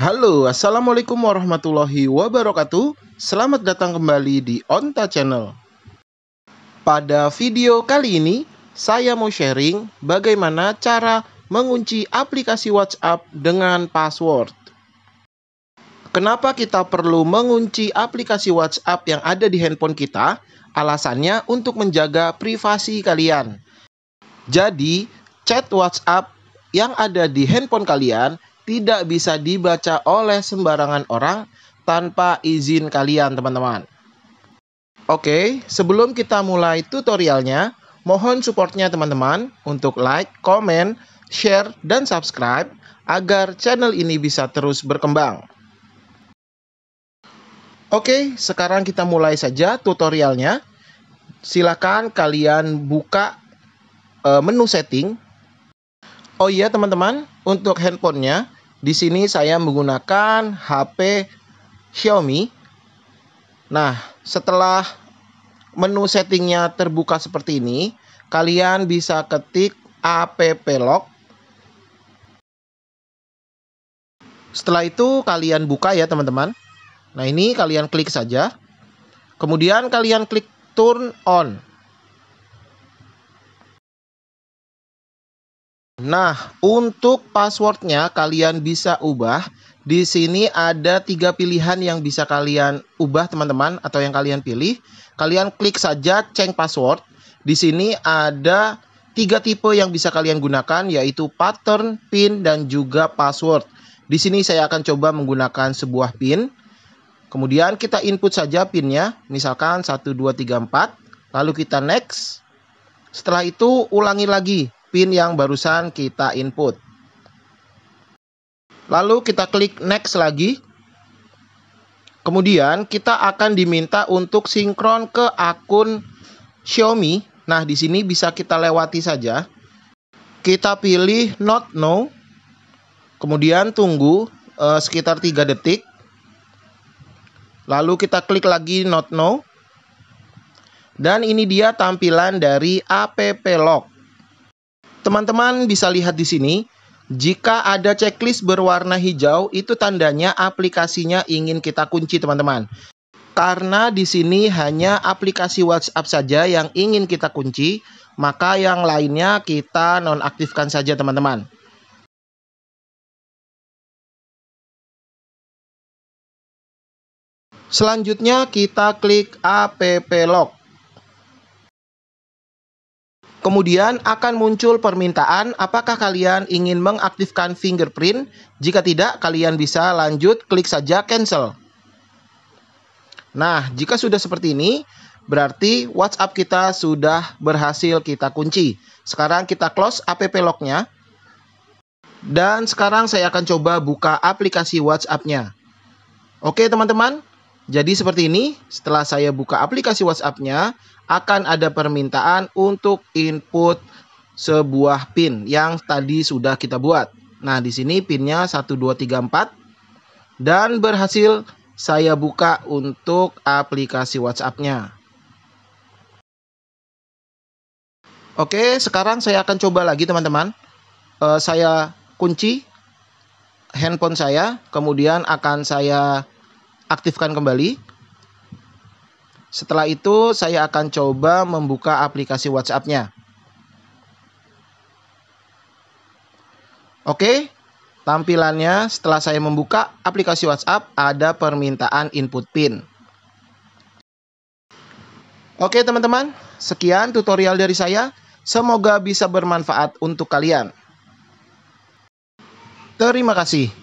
Halo, Assalamualaikum warahmatullahi wabarakatuh. Selamat datang kembali di Onta Channel. Pada video kali ini, saya mau sharing bagaimana cara mengunci aplikasi WhatsApp dengan password. Kenapa kita perlu mengunci aplikasi WhatsApp yang ada di handphone kita? Alasannya untuk menjaga privasi kalian. Jadi, chat WhatsApp yang ada di handphone kalian tidak bisa dibaca oleh sembarangan orang tanpa izin kalian, teman-teman. Oke, sebelum kita mulai tutorialnya, mohon supportnya teman-teman untuk like, komen, share, dan subscribe agar channel ini bisa terus berkembang. Oke, sekarang kita mulai saja tutorialnya. Silakan kalian buka e, menu setting. Oh iya teman-teman, untuk handphonenya di sini saya menggunakan HP Xiaomi. Nah, setelah menu settingnya terbuka seperti ini, kalian bisa ketik app Lock. Setelah itu kalian buka ya teman-teman. Nah ini kalian klik saja. Kemudian kalian klik turn on. Nah, untuk passwordnya kalian bisa ubah. Di sini ada tiga pilihan yang bisa kalian ubah teman-teman atau yang kalian pilih. Kalian klik saja change password. Di sini ada tiga tipe yang bisa kalian gunakan yaitu pattern, pin, dan juga password. Di sini saya akan coba menggunakan sebuah pin. Kemudian kita input saja pinnya, misalkan 1234. Lalu kita next. Setelah itu ulangi lagi pin yang barusan kita input. Lalu kita klik next lagi. Kemudian kita akan diminta untuk sinkron ke akun Xiaomi. Nah, di sini bisa kita lewati saja. Kita pilih not now. Kemudian tunggu eh, sekitar 3 detik. Lalu kita klik lagi not now. Dan ini dia tampilan dari app Lock. Teman-teman bisa lihat di sini, jika ada checklist berwarna hijau, itu tandanya aplikasinya ingin kita kunci, teman-teman. Karena di sini hanya aplikasi WhatsApp saja yang ingin kita kunci, maka yang lainnya kita nonaktifkan saja, teman-teman. Selanjutnya kita klik app lock. Kemudian akan muncul permintaan apakah kalian ingin mengaktifkan fingerprint? Jika tidak, kalian bisa lanjut klik saja cancel. Nah, jika sudah seperti ini, berarti WhatsApp kita sudah berhasil kita kunci. Sekarang kita close app lognya. Dan sekarang saya akan coba buka aplikasi WhatsApp-nya. Oke, teman-teman. Jadi seperti ini, setelah saya buka aplikasi WhatsApp-nya, akan ada permintaan untuk input sebuah pin yang tadi sudah kita buat. Nah, di sini PIN-nya 1234 dan berhasil saya buka untuk aplikasi WhatsApp-nya. Oke, sekarang saya akan coba lagi teman-teman. E, saya kunci handphone saya, kemudian akan saya aktifkan kembali. Setelah itu saya akan coba membuka aplikasi WhatsApp-nya. Oke, tampilannya setelah saya membuka aplikasi WhatsApp ada permintaan input PIN. Oke teman-teman, sekian tutorial dari saya. Semoga bisa bermanfaat untuk kalian. Terima kasih.